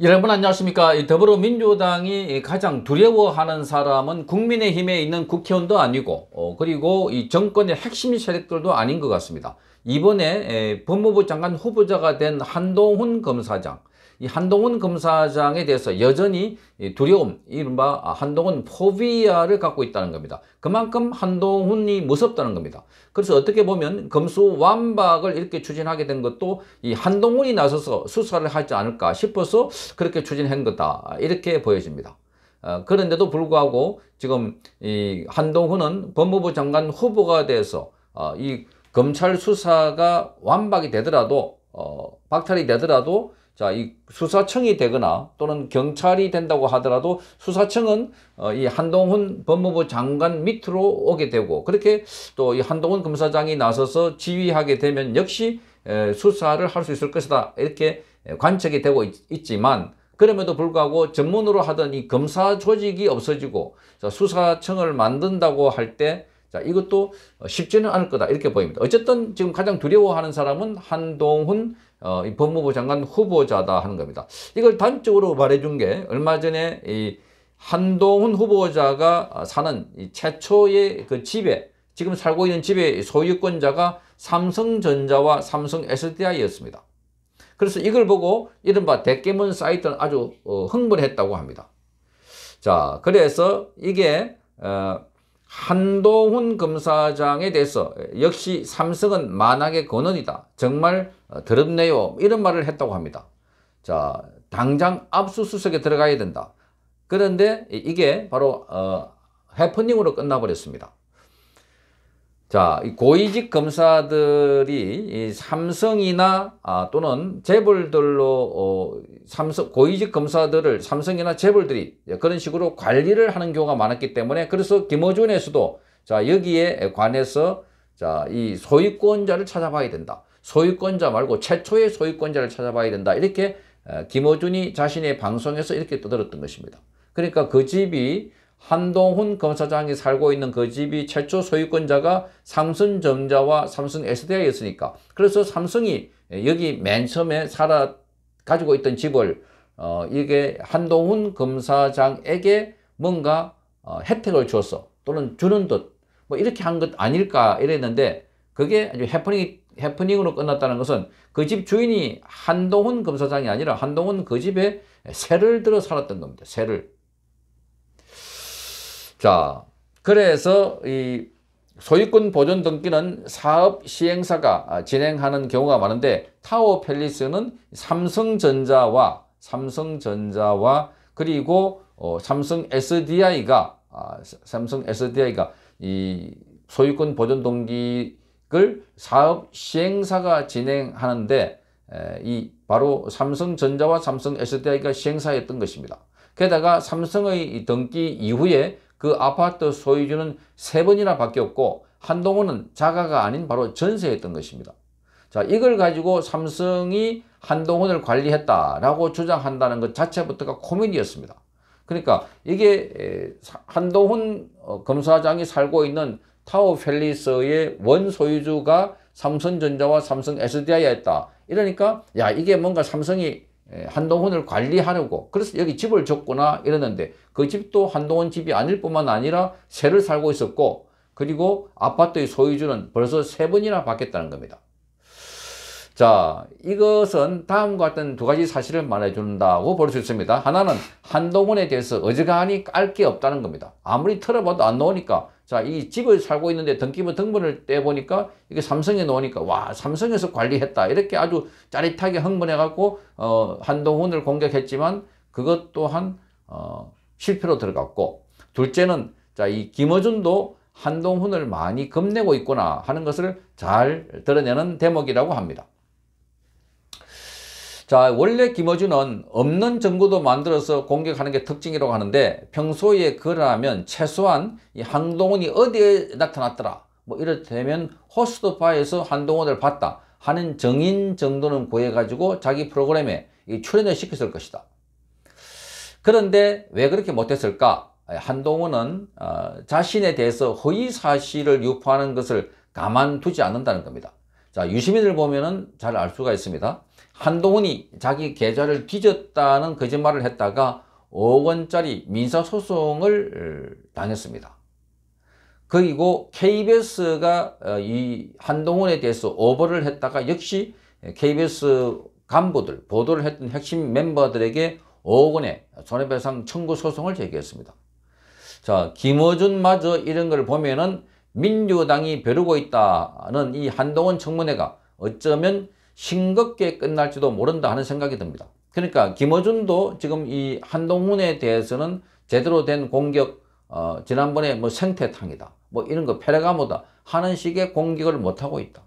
여러분 안녕하십니까 더불어민주당이 가장 두려워하는 사람은 국민의힘에 있는 국회의원도 아니고 어, 그리고 이 정권의 핵심 세력들도 아닌 것 같습니다 이번 에, 법무부 장관 후보자가 된 한동훈 검사장 이 한동훈 검사장에 대해서 여전히 두려움, 이른바 한동훈 포비아를 갖고 있다는 겁니다. 그만큼 한동훈이 무섭다는 겁니다. 그래서 어떻게 보면 검수 완박을 이렇게 추진하게 된 것도 이 한동훈이 나서서 수사를 하지 않을까 싶어서 그렇게 추진한 거다. 이렇게 보여집니다. 어, 그런데도 불구하고 지금 이 한동훈은 법무부 장관 후보가 돼서 어, 이 검찰 수사가 완박이 되더라도 어, 박탈이 되더라도 자, 이 수사청이 되거나 또는 경찰이 된다고 하더라도 수사청은 어, 이 한동훈 법무부 장관 밑으로 오게 되고 그렇게 또 이 한동훈 검사장이 나서서 지휘하게 되면 역시 에, 수사를 할 수 있을 것이다. 이렇게 관측이 되고 있, 지만 그럼에도 불구하고 전문으로 하던 이 검사 조직이 없어지고 자, 수사청을 만든다고 할 때 자, 이것도 어, 쉽지는 않을 거다. 이렇게 보입니다. 어쨌든 지금 가장 두려워하는 사람은 한동훈 어, 이 법무부 장관 후보자다 하는 겁니다. 이걸 단적으로 말해준 게 얼마 전에 이 한동훈 후보자가 사는 이 최초의 그 집에 지금 살고 있는 집의 소유권자가 삼성전자와 삼성 SDI였습니다. 그래서 이걸 보고 이른바 대깨문 사이트는 아주 어, 흥분했다고 합니다. 자, 그래서 이게 어, 한동훈 검사장에 대해서 역시 삼성은 만악의 권원이다. 정말 어, 더럽네요. 이런 말을 했다고 합니다. 자, 당장 압수수색에 들어가야 된다. 그런데 이게 바로 어, 해프닝으로 끝나버렸습니다. 자, 이 고위직 검사들이 삼성이나 아, 또는 재벌들로 어, 삼성 고위직 검사들을 삼성이나 재벌들이 예, 그런 식으로 관리를 하는 경우가 많았기 때문에 그래서 김어준에서도 자 여기에 관해서 자 이 소유권자를 찾아봐야 된다. 소유권자 말고 최초의 소유권자를 찾아봐야 된다. 이렇게 김어준이 자신의 방송에서 이렇게 떠들었던 것입니다. 그러니까 그 집이 한동훈 검사장이 살고 있는 그 집이 최초 소유권자가 삼성전자와 삼성 SDI였으니까 그래서 삼성이 여기 맨 처음에 살아 가지고 있던 집을 어 이게 한동훈 검사장에게 뭔가 어 혜택을 줬어 또는 주는 듯 뭐 이렇게 한 것 아닐까 이랬는데 그게 아주 해프닝 해프닝으로 끝났다는 것은 그 집 주인이 한동훈 검사장이 아니라 한동훈 그 집에 새를 들어 살았던 겁니다. 새를 자, 그래서 이 소유권 보존 등기는 사업 시행사가 진행하는 경우가 많은데 타워 팰리스는 삼성전자와 삼성전자와 그리고 어, 삼성 SDI가 아, 삼성 SDI가 이 소유권 보존 등기를 사업 시행사가 진행하는데 에, 이 바로 삼성전자와 삼성 SDI가 시행사였던 것입니다. 게다가 삼성의 등기 이후에 그 아파트 소유주는 세 번이나 바뀌었고 한동훈은 자가가 아닌 바로 전세였던 것입니다. 자, 이걸 가지고 삼성이 한동훈을 관리했다라고 주장한다는 것 자체부터가 코미디였습니다. 그러니까 이게 한동훈 어, 검사장이 살고 있는 타워 펠리스의 원소유주가 삼성전자와 삼성 SDI였다. 이러니까 야 이게 뭔가 삼성이 예, 한동훈을 관리하려고 그래서 여기 집을 줬구나이랬는데그 집도 한동훈 집이 아닐 뿐만 아니라 새를 살고 있었고 그리고 아파트의 소유주는 벌써 세 번이나 바뀌었다는 겁니다. 자 이것은 다음과 같은 두 가지 사실을 말해준다고 볼 수 있습니다. 하나는 한동훈에 대해서 어지간히 깔 게 없다는 겁니다. 아무리 틀어봐도 안 나오니까 자, 이 집을 살고 있는데 등기부 등본을 떼보니까 이게 삼성에 놓으니까 와, 삼성에서 관리했다. 이렇게 아주 짜릿하게 흥분해갖고, 어, 한동훈을 공격했지만 그것 또한, 어, 실패로 들어갔고, 둘째는 자, 이 김어준도 한동훈을 많이 겁내고 있구나 하는 것을 잘 드러내는 대목이라고 합니다. 자 원래 김어준은 없는 정보도 만들어서 공격하는 게 특징이라고 하는데 평소에 그러면 최소한 이 한동훈이 어디에 나타났더라 뭐 이를테면 호스트파에서 한동훈을 봤다 하는 정인 정도는 구해가지고 자기 프로그램에 출연을 시켰을 것이다. 그런데 왜 그렇게 못했을까? 아, 한동훈은 어, 자신에 대해서 허위 사실을 유포하는 것을 가만두지 않는다는 겁니다. 자, 유시민을 보면은 잘 알 수가 있습니다. 한동훈이 자기 계좌를 뒤졌다는 거짓말을 했다가 5억 원짜리 민사소송을 어, 당했습니다. 그리고 KBS가 어, 이 한동훈에 대해서 오버를 했다가 역시 KBS 간부들, 보도를 했던 핵심 멤버들에게 5억 원의 손해배상 청구 소송을 제기했습니다. 자, 김어준마저 이런 걸 보면은 민주당이 벼르고 있다는 이 한동훈 청문회가 어쩌면 싱겁게 끝날지도 모른다 하는 생각이 듭니다. 그러니까 김어준도 지금 이 한동훈에 대해서는 제대로 된 공격 어, 지난번에 뭐 생태탕이다 뭐 이런 거 페레가모다 하는 식의 공격을 못하고 있다.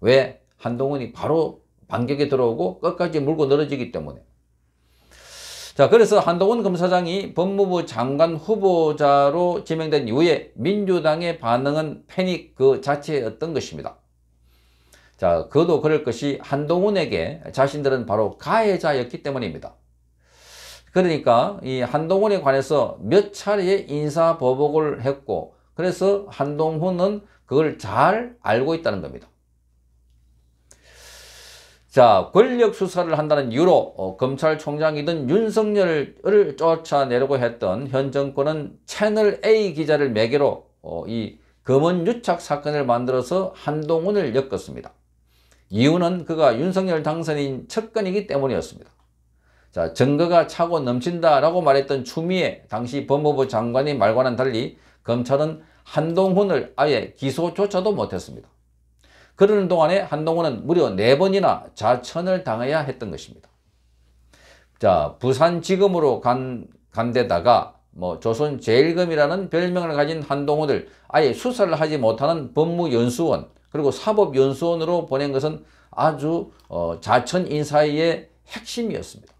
왜? 한동훈이 바로 반격에 들어오고 끝까지 물고 늘어지기 때문에 자, 그래서 한동훈 검사장이 법무부 장관 후보자로 지명된 이후에 민주당의 반응은 패닉 그 자체였던 것입니다. 자, 그도 그럴 것이 한동훈에게 자신들은 바로 가해자였기 때문입니다. 그러니까 이 한동훈에 관해서 몇 차례의 인사보복을 했고 그래서 한동훈은 그걸 잘 알고 있다는 겁니다. 자 권력 수사를 한다는 이유로 어, 검찰총장이든 윤석열을 쫓아내려고 했던 현 정권은 채널A 기자를 매개로 어, 이 검은 유착 사건을 만들어서 한동훈을 엮었습니다. 이유는 그가 윤석열 당선인 첫건이기 때문이었습니다. 자, 증거가 차고 넘친다라고 말했던 추미애 당시 법무부 장관이 말과는 달리 검찰은 한동훈을 아예 기소조차도 못했습니다. 그러는 동안에 한동훈은 무려 4번이나 자천을 당해야 했던 것입니다. 자, 부산지검으로 간, 간 데다가 뭐 조선제일검이라는 별명을 가진 한동훈을 아예 수사를 하지 못하는 법무연수원 그리고 사법연수원으로 보낸 것은 아주 어, 자천 인사의 핵심이었습니다.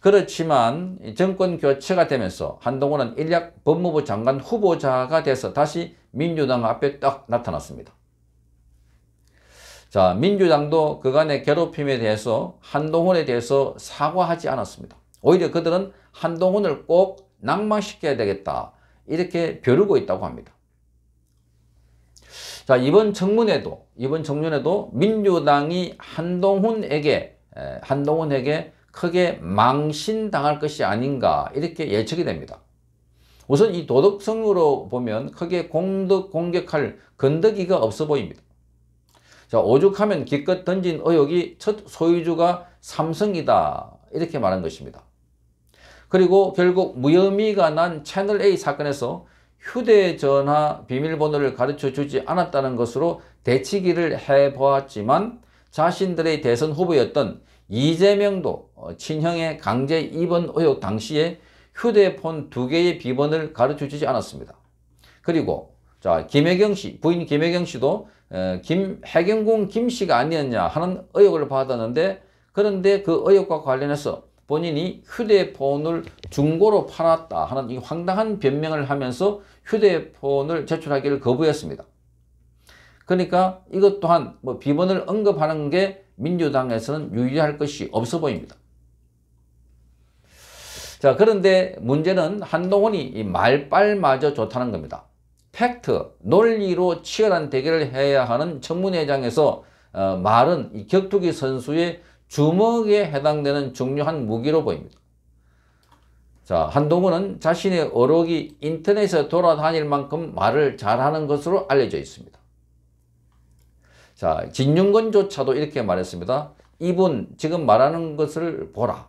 그렇지만 정권 교체가 되면서 한동훈은 일약 법무부 장관 후보자가 돼서 다시 민주당 앞에 딱 나타났습니다. 자, 민주당도 그간의 괴롭힘에 대해서 한동훈에 대해서 사과하지 않았습니다. 오히려 그들은 한동훈을 꼭 낙마시켜야 되겠다. 이렇게 벼르고 있다고 합니다. 자, 이번 청문회도, 이번 청문회도 민주당이 한동훈에게, 한동훈에게 크게 망신당할 것이 아닌가 이렇게 예측이 됩니다. 우선 이 도덕성으로 보면 크게 공덕 공격할 건더기가 없어 보입니다. 자, 오죽하면 기껏 던진 의혹이 첫 소유주가 삼성이다. 이렇게 말한 것입니다. 그리고 결국 무혐의가 난 채널A 사건에서 휴대전화 비밀번호를 가르쳐 주지 않았다는 것으로 대치기를 해보았지만 자신들의 대선 후보였던 이재명도 어, 친형의 강제 입원 의혹 당시에 휴대폰 두 개의 비번을 가르쳐 주지 않았습니다. 그리고 자 김혜경 씨, 부인 김혜경 씨도 어, 김, 해경군 김씨가 아니었냐 하는 의혹을 받았는데 그런데 그 의혹과 관련해서 본인이 휴대폰을 중고로 팔았다 하는 이 황당한 변명을 하면서 휴대폰을 제출하기를 거부했습니다. 그러니까 이것 또한 뭐 비번을 언급하는 게 민주당에서는 유의할 것이 없어 보입니다. 자 그런데 문제는 한동훈이 이 말빨마저 좋다는 겁니다. 팩트, 논리로 치열한 대결을 해야 하는 청문회장에서 어, 말은 이 격투기 선수의 주먹에 해당되는 중요한 무기로 보입니다. 자, 한동훈은 자신의 어록이 인터넷에 돌아다닐 만큼 말을 잘하는 것으로 알려져 있습니다. 자, 진윤건조차도 이렇게 말했습니다. 이분 지금 말하는 것을 보라.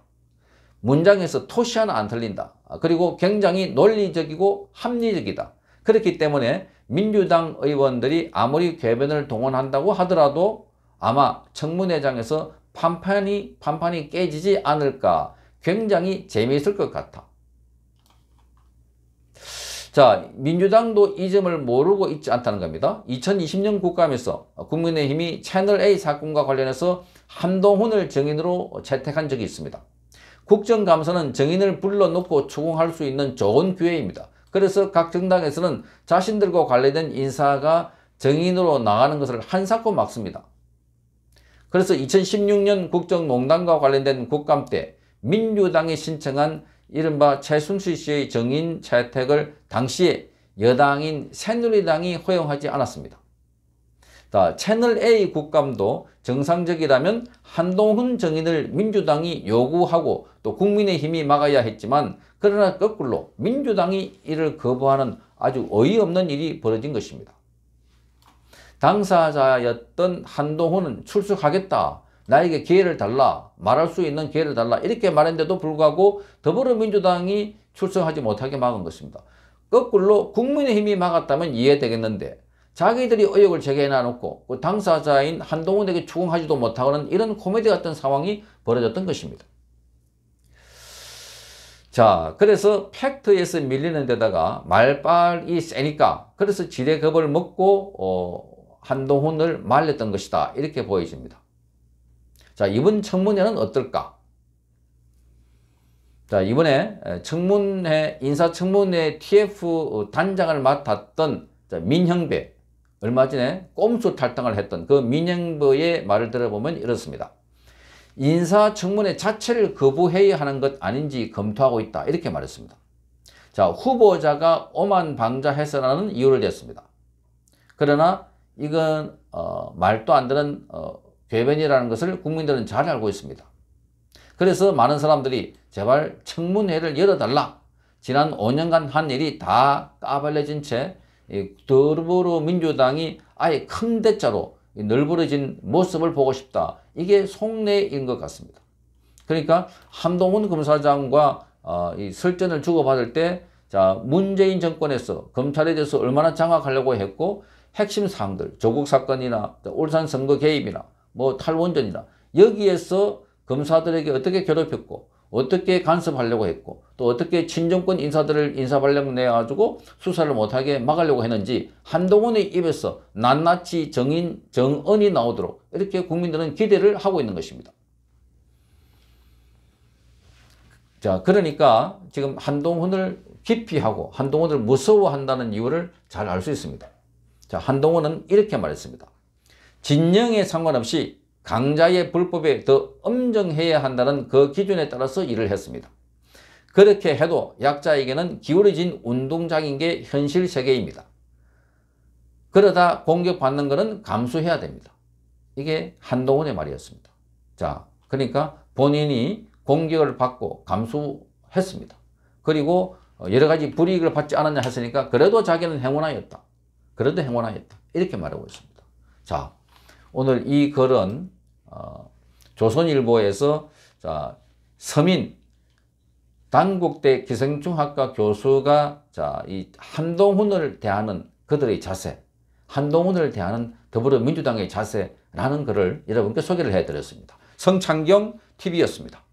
문장에서 토시 하나 안 틀린다. 그리고 굉장히 논리적이고 합리적이다. 그렇기 때문에 민주당 의원들이 아무리 개변을 동원한다고 하더라도 아마 청문회장에서 판판이 판판이 깨지지 않을까 굉장히 재미있을 것 같아. 자 민주당도 이 점을 모르고 있지 않다는 겁니다. 2020년 국감에서 국민의힘이 채널A 사건과 관련해서 한동훈을 증인으로 채택한 적이 있습니다. 국정감사는 증인을 불러놓고 추궁할 수 있는 좋은 기회입니다. 그래서 각 정당에서는 자신들과 관련된 인사가 정인으로 나가는 것을 한사코 막습니다. 그래서 2016년 국정농단과 관련된 국감 때 민주당이 신청한 이른바 최순실 씨의 정인 채택을 당시에 여당인 새누리당이 허용하지 않았습니다. 자, 채널 A 국감도 정상적이라면 한동훈 정인을 민주당이 요구하고 또 국민의힘이 막아야 했지만 그러나 거꾸로 민주당이 이를 거부하는 아주 어이없는 일이 벌어진 것입니다. 당사자였던 한동훈은 출석하겠다. 나에게 기회를 달라. 말할 수 있는 기회를 달라. 이렇게 말했는데도 불구하고 더불어민주당이 출석하지 못하게 막은 것입니다. 거꾸로 국민의힘이 막았다면 이해되겠는데 자기들이 의혹을 제기해 놔놓고 그 당사자인 한동훈에게 추궁하지도 못하는 이런 코미디 같은 상황이 벌어졌던 것입니다. 자, 그래서 팩트에서 밀리는 데다가 말빨이 세니까 그래서 지대급을 먹고 어, 한동훈을 말렸던 것이다. 이렇게 보여집니다. 자, 이번 청문회는 어떨까? 자, 이번에 청문회, 인사청문회 TF 단장을 맡았던 민형배, 얼마 전에 꼼수 탈당을 했던 그 민영부의 말을 들어보면 이렇습니다. 인사청문회 자체를 거부해야 하는 것 아닌지 검토하고 있다 이렇게 말했습니다. 자 후보자가 오만 방자해서라는 이유를 냈습니다. 그러나 이건 어, 말도 안 되는 어, 괴변이라는 것을 국민들은 잘 알고 있습니다. 그래서 많은 사람들이 제발 청문회를 열어달라. 지난 5년간 한 일이 다 까발려진 채 더불어민주당이 아예 큰 대자로 널넓러진 모습을 보고 싶다. 이게 속내인 것 같습니다. 그러니까 함동훈 검사장과 어, 이 설전을 주고받을 때 자, 문재인 정권에서 검찰에 대해서 얼마나 장악하려고 했고 핵심 사항들, 조국 사건이나 울산 선거 개입이나 뭐 탈원전이나 여기에서 검사들에게 어떻게 괴롭혔고 어떻게 간섭하려고 했고 또 어떻게 친정권 인사들을 인사발령 내가지고 수사를 못하게 막으려고 했는지 한동훈의 입에서 낱낱이 정인, 정언이 나오도록 이렇게 국민들은 기대를 하고 있는 것입니다. 자, 그러니까 지금 한동훈을 기피하고 한동훈을 무서워한다는 이유를 잘 알 수 있습니다. 자, 한동훈은 이렇게 말했습니다. 진영에 상관없이 강자의 불법에 더 엄정해야 한다는 그 기준에 따라서 일을 했습니다. 그렇게 해도 약자에게는 기울어진 운동장인 게 현실 세계입니다. 그러다 공격받는 것은 감수해야 됩니다. 이게 한동훈의 말이었습니다. 자, 그러니까 본인이 공격을 받고 감수했습니다. 그리고 여러 가지 불이익을 받지 않았냐 했으니까 그래도 자기는 행운아였다. 그래도 행운아였다. 이렇게 말하고 있습니다. 자, 오늘 이 글은 어, 조선일보에서 자, 서민 당국대 기생충학과 교수가 자, 이 한동훈을 대하는 그들의 자세, 한동훈을 대하는 더불어민주당의 자세라는 글을 여러분께 소개를 해드렸습니다. 성창경 TV였습니다.